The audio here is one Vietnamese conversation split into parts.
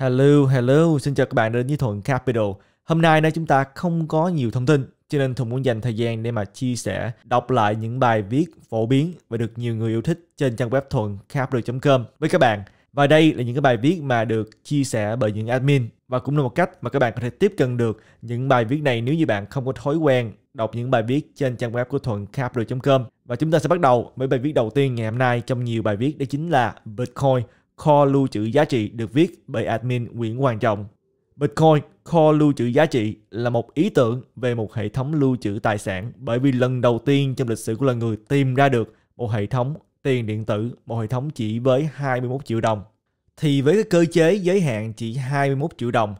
Hello, hello, xin chào các bạn đến với Thuận Capital. Hôm nay nơi chúng ta không có nhiều thông tin, cho nên Thuận muốn dành thời gian để mà chia sẻ, đọc lại những bài viết phổ biến và được nhiều người yêu thích trên trang web capital com với các bạn. Và đây là những cái bài viết mà được chia sẻ bởi những admin và cũng là một cách mà các bạn có thể tiếp cận được những bài viết này nếu như bạn không có thói quen đọc những bài viết trên trang web của capital com Và chúng ta sẽ bắt đầu với bài viết đầu tiên ngày hôm nay trong nhiều bài viết đó chính là Bitcoin kho lưu trữ giá trị được viết bởi admin Nguyễn Hoàng Trọng. Bitcoin kho lưu trữ giá trị là một ý tưởng về một hệ thống lưu trữ tài sản bởi vì lần đầu tiên trong lịch sử của loài người tìm ra được một hệ thống tiền điện tử, một hệ thống chỉ với 21 triệu đồng. Thì với cái cơ chế giới hạn chỉ 21 triệu đồng,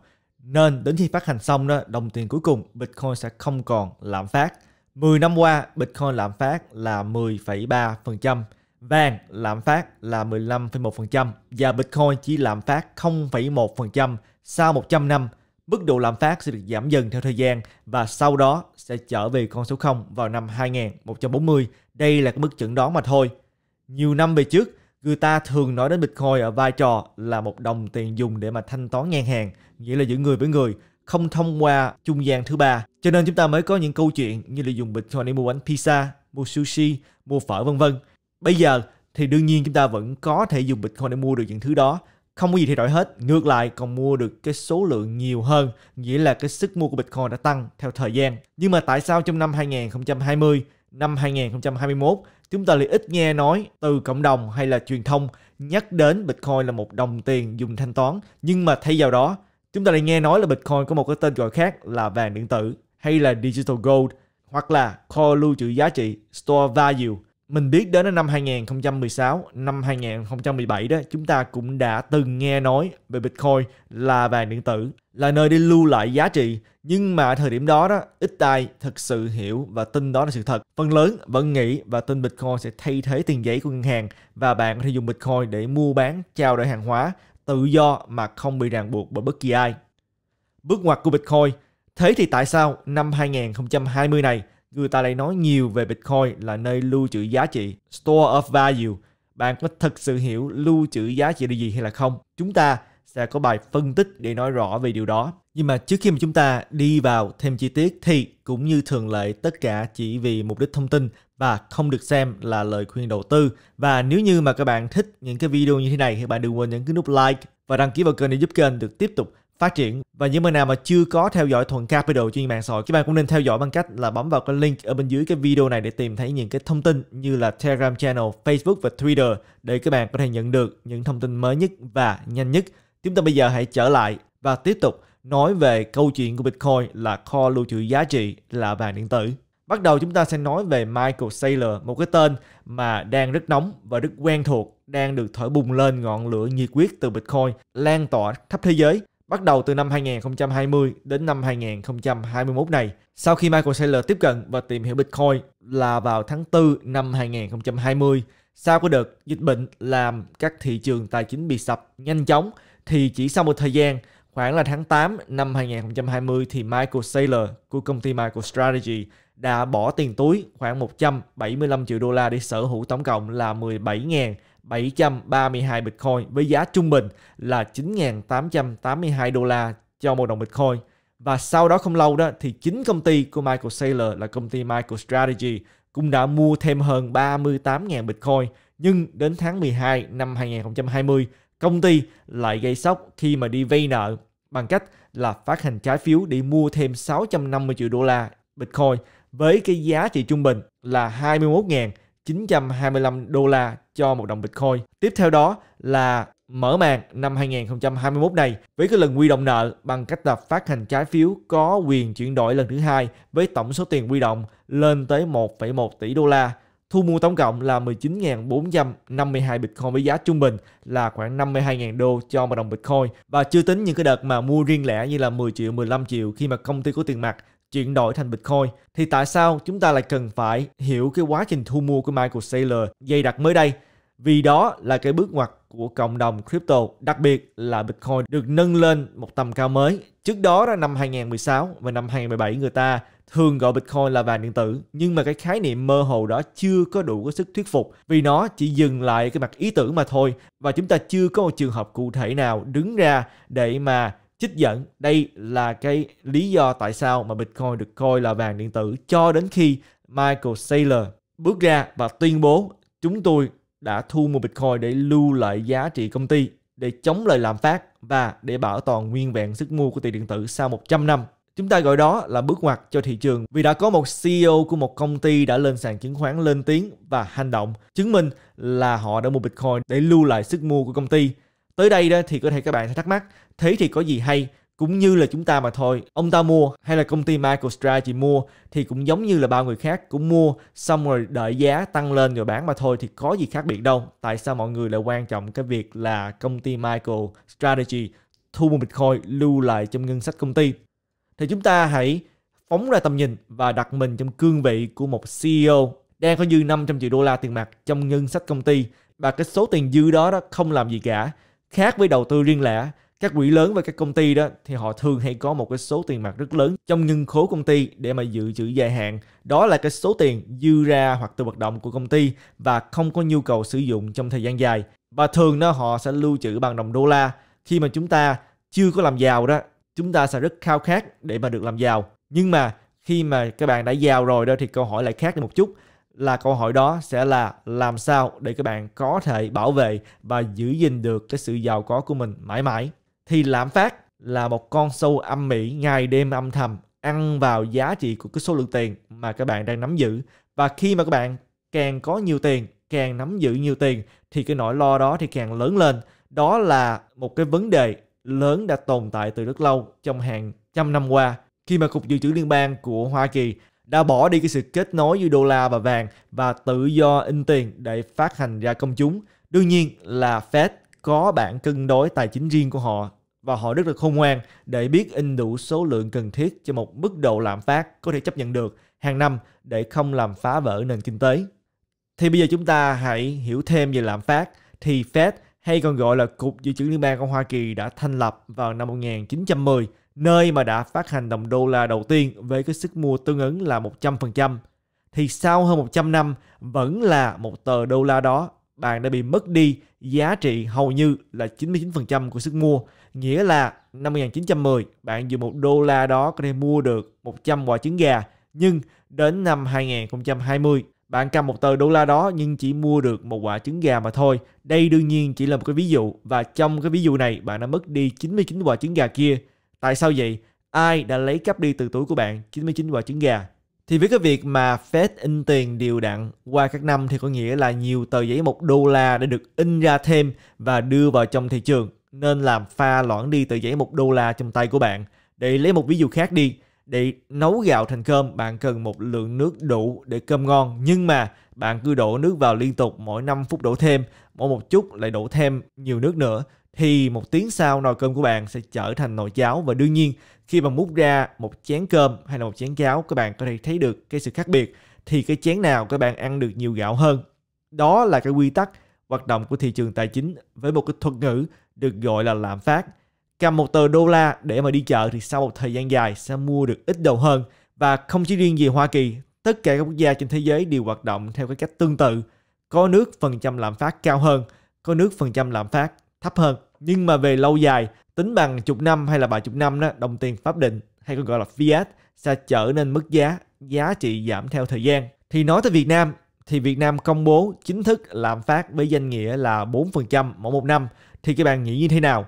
nên đến khi phát hành xong đó, đồng tiền cuối cùng Bitcoin sẽ không còn lạm phát. 10 năm qua, Bitcoin lạm phát là 10,3%. Vàng lạm phát là 15,1% và Bitcoin chỉ lạm phát 0,1% sau 100 năm. Mức độ lạm phát sẽ được giảm dần theo thời gian và sau đó sẽ trở về con số 0 vào năm 2140. Đây là cái mức chẩn đoán mà thôi. Nhiều năm về trước, người ta thường nói đến Bitcoin ở vai trò là một đồng tiền dùng để mà thanh toán ngang hàng, nghĩa là giữa người với người, không thông qua trung gian thứ ba. Cho nên chúng ta mới có những câu chuyện như là dùng Bitcoin để mua bánh pizza, mua sushi, mua phở vân vân. Bây giờ thì đương nhiên chúng ta vẫn có thể dùng Bitcoin để mua được những thứ đó. Không có gì thay đổi hết, ngược lại còn mua được cái số lượng nhiều hơn, nghĩa là cái sức mua của Bitcoin đã tăng theo thời gian. Nhưng mà tại sao trong năm 2020, năm 2021 chúng ta lại ít nghe nói từ cộng đồng hay là truyền thông nhắc đến Bitcoin là một đồng tiền dùng thanh toán, nhưng mà thay vào đó chúng ta lại nghe nói là Bitcoin có một cái tên gọi khác là vàng điện tử hay là digital gold hoặc là kho lưu trữ giá trị store value mình biết đến năm 2016, năm 2017 đó, chúng ta cũng đã từng nghe nói về Bitcoin là vàng điện tử, là nơi đi lưu lại giá trị. Nhưng mà thời điểm đó đó, ít ai thực sự hiểu và tin đó là sự thật. Phần lớn vẫn nghĩ và tin Bitcoin sẽ thay thế tiền giấy của ngân hàng và bạn có thể dùng Bitcoin để mua bán, trao đổi hàng hóa tự do mà không bị ràng buộc bởi bất kỳ ai. Bước ngoặt của Bitcoin Thế thì tại sao năm 2020 này Người ta lại nói nhiều về Bitcoin là nơi lưu trữ giá trị, store of value. Bạn có thực sự hiểu lưu trữ giá trị là gì hay là không? Chúng ta sẽ có bài phân tích để nói rõ về điều đó. Nhưng mà trước khi mà chúng ta đi vào thêm chi tiết thì cũng như thường lệ tất cả chỉ vì mục đích thông tin và không được xem là lời khuyên đầu tư. Và nếu như mà các bạn thích những cái video như thế này thì bạn đừng quên nhấn cái nút like và đăng ký vào kênh để giúp kênh được tiếp tục phát triển và những bạn nào mà chưa có theo dõi thuần capital trên mạng xã hội các bạn cũng nên theo dõi bằng cách là bấm vào cái link ở bên dưới cái video này để tìm thấy những cái thông tin như là telegram channel facebook và twitter để các bạn có thể nhận được những thông tin mới nhất và nhanh nhất chúng ta bây giờ hãy trở lại và tiếp tục nói về câu chuyện của bitcoin là kho lưu trữ giá trị là vàng điện tử Bắt đầu chúng ta sẽ nói về Michael Saylor, một cái tên mà đang rất nóng và rất quen thuộc, đang được thổi bùng lên ngọn lửa nhiệt huyết từ Bitcoin, lan tỏa khắp thế giới. Bắt đầu từ năm 2020 đến năm 2021 này, sau khi Michael Saylor tiếp cận và tìm hiểu Bitcoin là vào tháng 4 năm 2020, sau cái đợt dịch bệnh làm các thị trường tài chính bị sập nhanh chóng, thì chỉ sau một thời gian, khoảng là tháng 8 năm 2020 thì Michael Saylor của công ty Michael Strategy đã bỏ tiền túi khoảng 175 triệu đô la để sở hữu tổng cộng là 17.000 732 Bitcoin với giá trung bình là 9.882 đô la cho một đồng Bitcoin. Và sau đó không lâu đó thì chính công ty của Michael Saylor là công ty MicroStrategy cũng đã mua thêm hơn 38.000 Bitcoin. Nhưng đến tháng 12 năm 2020, công ty lại gây sốc khi mà đi vay nợ bằng cách là phát hành trái phiếu để mua thêm 650 triệu đô la Bitcoin với cái giá trị trung bình là 21 925 đô la cho một đồng Bitcoin. Tiếp theo đó là mở màn năm 2021 này với cái lần huy động nợ bằng cách là phát hành trái phiếu có quyền chuyển đổi lần thứ hai với tổng số tiền huy động lên tới 1,1 tỷ đô la. Thu mua tổng cộng là 19.452 Bitcoin với giá trung bình là khoảng 52.000 đô cho một đồng Bitcoin. Và chưa tính những cái đợt mà mua riêng lẻ như là 10 triệu, 15 triệu khi mà công ty có tiền mặt chuyển đổi thành Bitcoin, thì tại sao chúng ta lại cần phải hiểu cái quá trình thu mua của Michael Saylor dây đặt mới đây? Vì đó là cái bước ngoặt của cộng đồng crypto, đặc biệt là Bitcoin được nâng lên một tầm cao mới. Trước đó là năm 2016 và năm 2017 người ta thường gọi Bitcoin là vàng điện tử, nhưng mà cái khái niệm mơ hồ đó chưa có đủ cái sức thuyết phục vì nó chỉ dừng lại cái mặt ý tưởng mà thôi và chúng ta chưa có một trường hợp cụ thể nào đứng ra để mà chích dẫn đây là cái lý do tại sao mà Bitcoin được coi là vàng điện tử cho đến khi Michael Saylor bước ra và tuyên bố chúng tôi đã thu mua Bitcoin để lưu lại giá trị công ty để chống lời lạm phát và để bảo toàn nguyên vẹn sức mua của tiền điện tử sau 100 năm. Chúng ta gọi đó là bước ngoặt cho thị trường vì đã có một CEO của một công ty đã lên sàn chứng khoán lên tiếng và hành động chứng minh là họ đã mua Bitcoin để lưu lại sức mua của công ty Tới đây đó thì có thể các bạn sẽ thắc mắc, thế thì có gì hay? Cũng như là chúng ta mà thôi, ông ta mua hay là công ty Michael Strategy mua thì cũng giống như là bao người khác cũng mua xong rồi đợi giá tăng lên rồi bán mà thôi thì có gì khác biệt đâu. Tại sao mọi người lại quan trọng cái việc là công ty Michael Strategy thu mua Bitcoin lưu lại trong ngân sách công ty? Thì chúng ta hãy phóng ra tầm nhìn và đặt mình trong cương vị của một CEO đang có dư 500 triệu đô la tiền mặt trong ngân sách công ty và cái số tiền dư đó đó không làm gì cả Khác với đầu tư riêng lẻ, các quỹ lớn và các công ty đó thì họ thường hay có một cái số tiền mặt rất lớn trong ngân khố công ty để mà dự trữ dài hạn. Đó là cái số tiền dư ra hoặc từ hoạt động của công ty và không có nhu cầu sử dụng trong thời gian dài. Và thường đó họ sẽ lưu trữ bằng đồng đô la. Khi mà chúng ta chưa có làm giàu đó, chúng ta sẽ rất khao khát để mà được làm giàu. Nhưng mà khi mà các bạn đã giàu rồi đó thì câu hỏi lại khác đi một chút là câu hỏi đó sẽ là làm sao để các bạn có thể bảo vệ và giữ gìn được cái sự giàu có của mình mãi mãi. Thì lạm phát là một con sâu âm mỹ ngày đêm âm thầm ăn vào giá trị của cái số lượng tiền mà các bạn đang nắm giữ. Và khi mà các bạn càng có nhiều tiền, càng nắm giữ nhiều tiền thì cái nỗi lo đó thì càng lớn lên. Đó là một cái vấn đề lớn đã tồn tại từ rất lâu trong hàng trăm năm qua khi mà Cục Dự trữ Liên bang của Hoa Kỳ đã bỏ đi cái sự kết nối giữa đô la và vàng và tự do in tiền để phát hành ra công chúng. Đương nhiên là Fed có bản cân đối tài chính riêng của họ và họ rất là khôn ngoan để biết in đủ số lượng cần thiết cho một mức độ lạm phát có thể chấp nhận được hàng năm để không làm phá vỡ nền kinh tế. Thì bây giờ chúng ta hãy hiểu thêm về lạm phát thì Fed hay còn gọi là Cục Dự trữ Liên bang của Hoa Kỳ đã thành lập vào năm 1910 nơi mà đã phát hành đồng đô la đầu tiên với cái sức mua tương ứng là 100%, thì sau hơn 100 năm vẫn là một tờ đô la đó bạn đã bị mất đi giá trị hầu như là 99% của sức mua. Nghĩa là năm 1910 bạn dùng một đô la đó có thể mua được 100 quả trứng gà. Nhưng đến năm 2020 bạn cầm một tờ đô la đó nhưng chỉ mua được một quả trứng gà mà thôi. Đây đương nhiên chỉ là một cái ví dụ và trong cái ví dụ này bạn đã mất đi 99 quả trứng gà kia. Tại sao vậy? Ai đã lấy cắp đi từ túi của bạn 99 quả trứng gà? Thì với cái việc mà Fed in tiền đều đặn qua các năm thì có nghĩa là nhiều tờ giấy 1 đô la đã được in ra thêm và đưa vào trong thị trường nên làm pha loãng đi tờ giấy 1 đô la trong tay của bạn. Để lấy một ví dụ khác đi, để nấu gạo thành cơm bạn cần một lượng nước đủ để cơm ngon nhưng mà bạn cứ đổ nước vào liên tục mỗi 5 phút đổ thêm mỗi một chút lại đổ thêm nhiều nước nữa thì một tiếng sau nồi cơm của bạn sẽ trở thành nồi cháo và đương nhiên khi bạn múc ra một chén cơm hay là một chén cháo các bạn có thể thấy được cái sự khác biệt thì cái chén nào các bạn ăn được nhiều gạo hơn đó là cái quy tắc hoạt động của thị trường tài chính với một cái thuật ngữ được gọi là lạm phát cầm một tờ đô la để mà đi chợ thì sau một thời gian dài sẽ mua được ít đồ hơn và không chỉ riêng gì Hoa Kỳ tất cả các quốc gia trên thế giới đều hoạt động theo cái cách tương tự có nước phần trăm lạm phát cao hơn có nước phần trăm lạm phát thấp hơn nhưng mà về lâu dài tính bằng chục năm hay là vài chục năm đó đồng tiền pháp định hay còn gọi là fiat sẽ trở nên mức giá giá trị giảm theo thời gian thì nói tới Việt Nam thì Việt Nam công bố chính thức lạm phát với danh nghĩa là 4% mỗi một năm thì các bạn nghĩ như thế nào?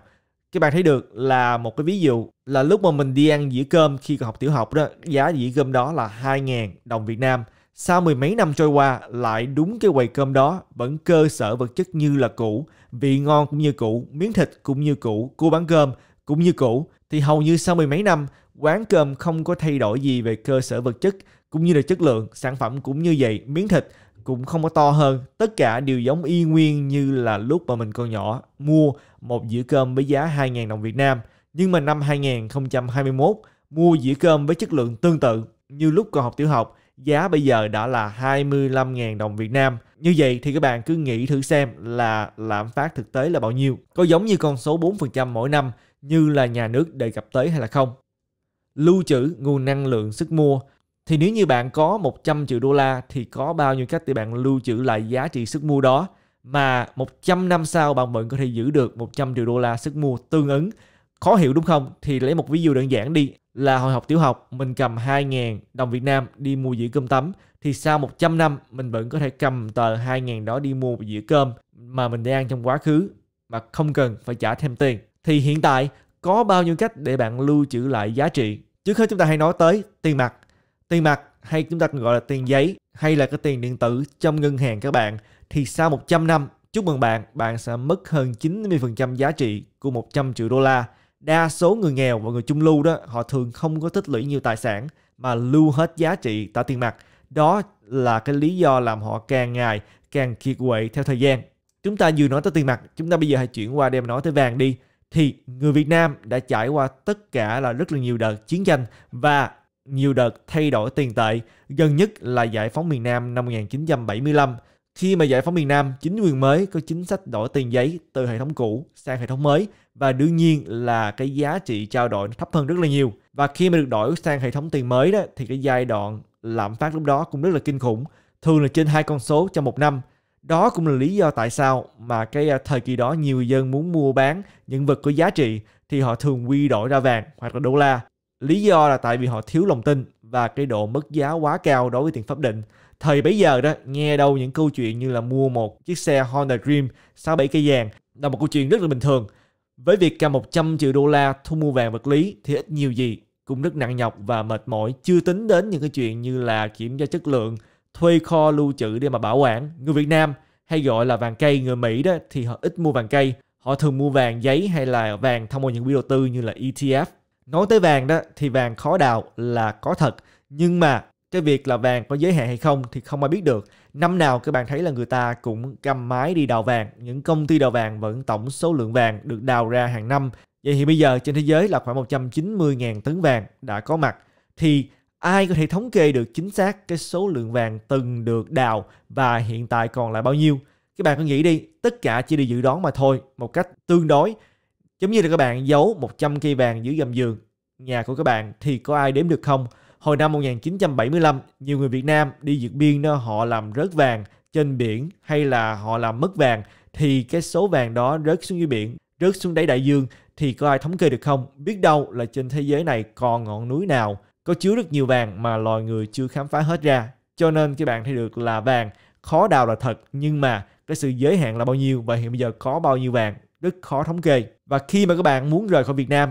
Các bạn thấy được là một cái ví dụ là lúc mà mình đi ăn dĩa cơm khi còn học tiểu học đó, giá dĩa cơm đó là 2.000 đồng Việt Nam sau mười mấy năm trôi qua lại đúng cái quầy cơm đó vẫn cơ sở vật chất như là cũ vị ngon cũng như cũ miếng thịt cũng như cũ cô bán cơm cũng như cũ thì hầu như sau mười mấy năm quán cơm không có thay đổi gì về cơ sở vật chất cũng như là chất lượng sản phẩm cũng như vậy miếng thịt cũng không có to hơn tất cả đều giống y nguyên như là lúc mà mình còn nhỏ mua một dĩa cơm với giá 2.000 đồng Việt Nam nhưng mà năm 2021 mua dĩa cơm với chất lượng tương tự như lúc còn học tiểu học giá bây giờ đã là 25.000 đồng Việt Nam. Như vậy thì các bạn cứ nghĩ thử xem là lạm phát thực tế là bao nhiêu. Có giống như con số 4% mỗi năm như là nhà nước đề cập tới hay là không? Lưu trữ nguồn năng lượng sức mua thì nếu như bạn có 100 triệu đô la thì có bao nhiêu cách để bạn lưu trữ lại giá trị sức mua đó mà 100 năm sau bạn vẫn có thể giữ được 100 triệu đô la sức mua tương ứng. Khó hiểu đúng không? Thì lấy một ví dụ đơn giản đi là hồi học tiểu học mình cầm 2.000 đồng Việt Nam đi mua dĩa cơm tấm thì sau 100 năm mình vẫn có thể cầm tờ 2.000 đó đi mua dĩa cơm mà mình đã ăn trong quá khứ mà không cần phải trả thêm tiền. Thì hiện tại có bao nhiêu cách để bạn lưu trữ lại giá trị? Trước hết chúng ta hay nói tới tiền mặt. Tiền mặt hay chúng ta gọi là tiền giấy hay là cái tiền điện tử trong ngân hàng các bạn thì sau 100 năm chúc mừng bạn, bạn sẽ mất hơn 90% giá trị của 100 triệu đô la đa số người nghèo và người trung lưu đó họ thường không có tích lũy nhiều tài sản mà lưu hết giá trị tại tiền mặt đó là cái lý do làm họ càng ngày càng kiệt quệ theo thời gian chúng ta vừa nói tới tiền mặt chúng ta bây giờ hãy chuyển qua đem nói tới vàng đi thì người Việt Nam đã trải qua tất cả là rất là nhiều đợt chiến tranh và nhiều đợt thay đổi tiền tệ gần nhất là giải phóng miền Nam năm 1975 khi mà giải phóng miền Nam chính quyền mới có chính sách đổi tiền giấy từ hệ thống cũ sang hệ thống mới và đương nhiên là cái giá trị trao đổi thấp hơn rất là nhiều và khi mà được đổi sang hệ thống tiền mới đó thì cái giai đoạn lạm phát lúc đó cũng rất là kinh khủng thường là trên hai con số trong một năm đó cũng là lý do tại sao mà cái à, thời kỳ đó nhiều dân muốn mua bán những vật có giá trị thì họ thường quy đổi ra vàng hoặc là đô la lý do là tại vì họ thiếu lòng tin và cái độ mất giá quá cao đối với tiền pháp định thời bấy giờ đó nghe đâu những câu chuyện như là mua một chiếc xe Honda Dream sáu bảy cây vàng là một câu chuyện rất là bình thường với việc cả 100 triệu đô la thu mua vàng vật lý thì ít nhiều gì cũng rất nặng nhọc và mệt mỏi, chưa tính đến những cái chuyện như là kiểm tra chất lượng, thuê kho lưu trữ để mà bảo quản. Người Việt Nam hay gọi là vàng cây, người Mỹ đó thì họ ít mua vàng cây, họ thường mua vàng giấy hay là vàng thông qua những quỹ đầu tư như là ETF. Nói tới vàng đó thì vàng khó đào là có thật, nhưng mà cái việc là vàng có giới hạn hay không thì không ai biết được năm nào các bạn thấy là người ta cũng cầm máy đi đào vàng những công ty đào vàng vẫn tổng số lượng vàng được đào ra hàng năm vậy thì bây giờ trên thế giới là khoảng 190.000 tấn vàng đã có mặt thì ai có thể thống kê được chính xác cái số lượng vàng từng được đào và hiện tại còn lại bao nhiêu các bạn cứ nghĩ đi tất cả chỉ để dự đoán mà thôi một cách tương đối giống như là các bạn giấu 100 cây vàng dưới gầm giường nhà của các bạn thì có ai đếm được không Hồi năm 1975, nhiều người Việt Nam đi vượt biên đó họ làm rớt vàng trên biển hay là họ làm mất vàng thì cái số vàng đó rớt xuống dưới biển, rớt xuống đáy đại dương thì có ai thống kê được không? Biết đâu là trên thế giới này còn ngọn núi nào có chứa rất nhiều vàng mà loài người chưa khám phá hết ra. Cho nên các bạn thấy được là vàng khó đào là thật nhưng mà cái sự giới hạn là bao nhiêu và hiện bây giờ có bao nhiêu vàng rất khó thống kê. Và khi mà các bạn muốn rời khỏi Việt Nam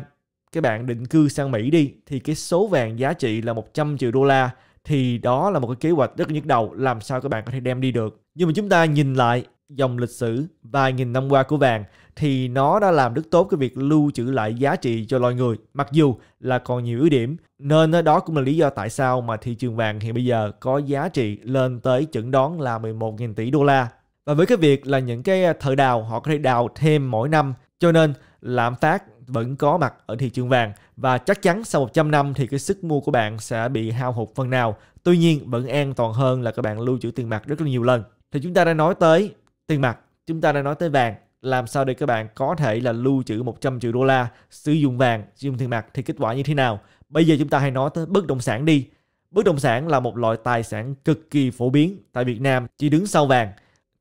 các bạn định cư sang Mỹ đi thì cái số vàng giá trị là 100 triệu đô la thì đó là một cái kế hoạch rất nhức đầu làm sao các bạn có thể đem đi được. Nhưng mà chúng ta nhìn lại dòng lịch sử vài nghìn năm qua của vàng thì nó đã làm rất tốt cái việc lưu trữ lại giá trị cho loài người mặc dù là còn nhiều ưu điểm nên đó cũng là lý do tại sao mà thị trường vàng hiện bây giờ có giá trị lên tới chẩn đoán là 11.000 tỷ đô la và với cái việc là những cái à, thợ đào họ có thể đào thêm mỗi năm cho nên lạm phát vẫn có mặt ở thị trường vàng và chắc chắn sau 100 năm thì cái sức mua của bạn sẽ bị hao hụt phần nào. Tuy nhiên vẫn an toàn hơn là các bạn lưu trữ tiền mặt rất là nhiều lần. Thì chúng ta đã nói tới tiền mặt, chúng ta đã nói tới vàng, làm sao để các bạn có thể là lưu trữ 100 triệu đô la, sử dụng vàng, sử dụng tiền mặt thì kết quả như thế nào? Bây giờ chúng ta hãy nói tới bất động sản đi. Bất động sản là một loại tài sản cực kỳ phổ biến tại Việt Nam, chỉ đứng sau vàng.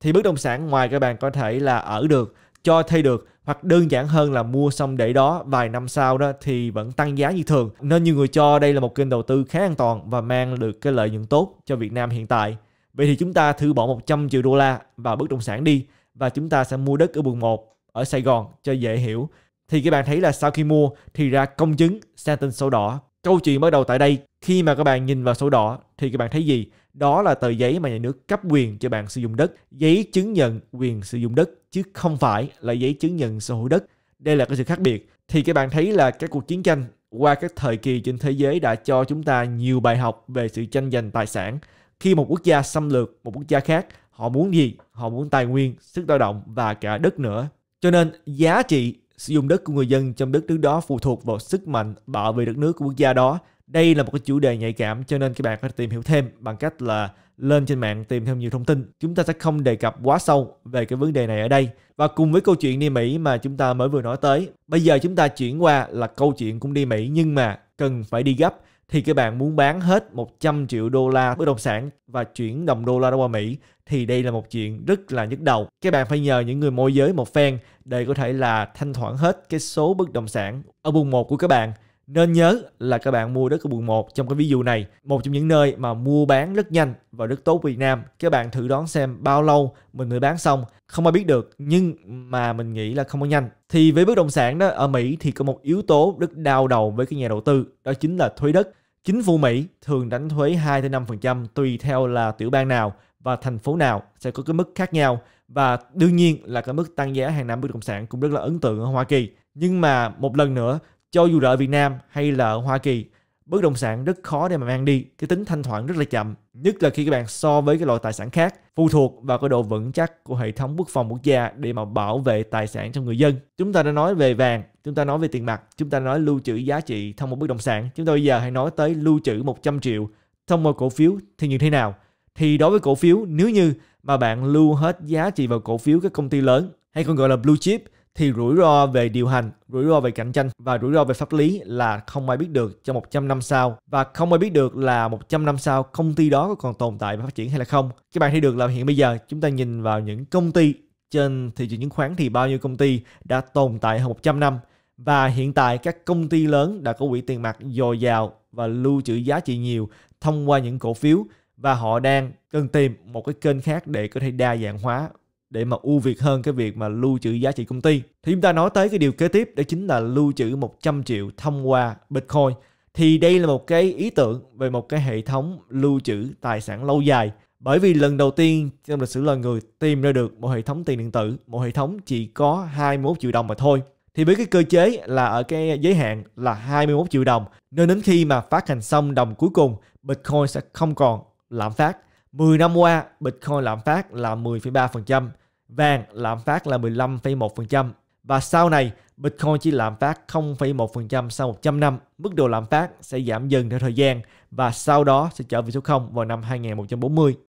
Thì bất động sản ngoài các bạn có thể là ở được cho thuê được hoặc đơn giản hơn là mua xong để đó vài năm sau đó thì vẫn tăng giá như thường nên nhiều người cho đây là một kênh đầu tư khá an toàn và mang được cái lợi nhuận tốt cho Việt Nam hiện tại vậy thì chúng ta thử bỏ 100 triệu đô la vào bất động sản đi và chúng ta sẽ mua đất ở quận 1 ở Sài Gòn cho dễ hiểu thì các bạn thấy là sau khi mua thì ra công chứng sang tên sổ đỏ Câu chuyện bắt đầu tại đây, khi mà các bạn nhìn vào sổ đỏ thì các bạn thấy gì? Đó là tờ giấy mà nhà nước cấp quyền cho bạn sử dụng đất, giấy chứng nhận quyền sử dụng đất chứ không phải là giấy chứng nhận sở hữu đất. Đây là cái sự khác biệt. Thì các bạn thấy là các cuộc chiến tranh qua các thời kỳ trên thế giới đã cho chúng ta nhiều bài học về sự tranh giành tài sản. Khi một quốc gia xâm lược một quốc gia khác, họ muốn gì? Họ muốn tài nguyên, sức lao động và cả đất nữa. Cho nên giá trị Sử dụng đất của người dân trong đất nước đó phụ thuộc vào sức mạnh bảo vệ đất nước của quốc gia đó. Đây là một cái chủ đề nhạy cảm cho nên các bạn phải tìm hiểu thêm bằng cách là lên trên mạng tìm thêm nhiều thông tin. Chúng ta sẽ không đề cập quá sâu về cái vấn đề này ở đây. Và cùng với câu chuyện đi Mỹ mà chúng ta mới vừa nói tới, bây giờ chúng ta chuyển qua là câu chuyện cũng đi Mỹ nhưng mà cần phải đi gấp thì các bạn muốn bán hết 100 triệu đô la bất động sản và chuyển đồng đô la đó qua Mỹ thì đây là một chuyện rất là nhức đầu. Các bạn phải nhờ những người môi giới một phen để có thể là thanh thoản hết cái số bất động sản ở vùng 1 của các bạn. Nên nhớ là các bạn mua đất ở quận 1 trong cái ví dụ này, một trong những nơi mà mua bán rất nhanh và rất tốt Việt Nam. Các bạn thử đoán xem bao lâu mình mới bán xong, không ai biết được nhưng mà mình nghĩ là không có nhanh. Thì với bất động sản đó ở Mỹ thì có một yếu tố rất đau đầu với cái nhà đầu tư, đó chính là thuế đất. Chính phủ Mỹ thường đánh thuế 2 5% tùy theo là tiểu bang nào và thành phố nào sẽ có cái mức khác nhau và đương nhiên là cái mức tăng giá hàng năm bất động sản cũng rất là ấn tượng ở Hoa Kỳ. Nhưng mà một lần nữa, cho dù là ở Việt Nam hay là ở Hoa Kỳ, bất động sản rất khó để mà mang đi, cái tính thanh khoản rất là chậm, nhất là khi các bạn so với cái loại tài sản khác, phụ thuộc vào cái độ vững chắc của hệ thống quốc phòng quốc gia để mà bảo vệ tài sản cho người dân. Chúng ta đã nói về vàng, chúng ta nói về tiền mặt, chúng ta nói lưu trữ giá trị thông một bất động sản, chúng ta bây giờ hãy nói tới lưu trữ 100 triệu thông qua cổ phiếu thì như thế nào? Thì đối với cổ phiếu, nếu như mà bạn lưu hết giá trị vào cổ phiếu các công ty lớn hay còn gọi là blue chip thì rủi ro về điều hành, rủi ro về cạnh tranh và rủi ro về pháp lý là không ai biết được trong 100 năm sau và không ai biết được là 100 năm sau công ty đó có còn tồn tại và phát triển hay là không. Các bạn thấy được là hiện bây giờ chúng ta nhìn vào những công ty trên thị trường chứng khoán thì bao nhiêu công ty đã tồn tại hơn 100 năm và hiện tại các công ty lớn đã có quỹ tiền mặt dồi dào và lưu trữ giá trị nhiều thông qua những cổ phiếu và họ đang cần tìm một cái kênh khác để có thể đa dạng hóa để mà ưu việt hơn cái việc mà lưu trữ giá trị công ty. Thì chúng ta nói tới cái điều kế tiếp đó chính là lưu trữ 100 triệu thông qua Bitcoin. Thì đây là một cái ý tưởng về một cái hệ thống lưu trữ tài sản lâu dài. Bởi vì lần đầu tiên trong lịch sử loài người tìm ra được một hệ thống tiền điện tử, một hệ thống chỉ có 21 triệu đồng mà thôi. Thì với cái cơ chế là ở cái giới hạn là 21 triệu đồng, nên đến khi mà phát hành xong đồng cuối cùng, Bitcoin sẽ không còn lạm phát 10 năm qua Bitcoin lạm phát là 10,3%, vàng lạm phát là 15,1% và sau này Bitcoin chỉ lạm phát 0,1% sau 100 năm. Mức độ lạm phát sẽ giảm dần theo thời gian và sau đó sẽ trở về số 0 vào năm 2140.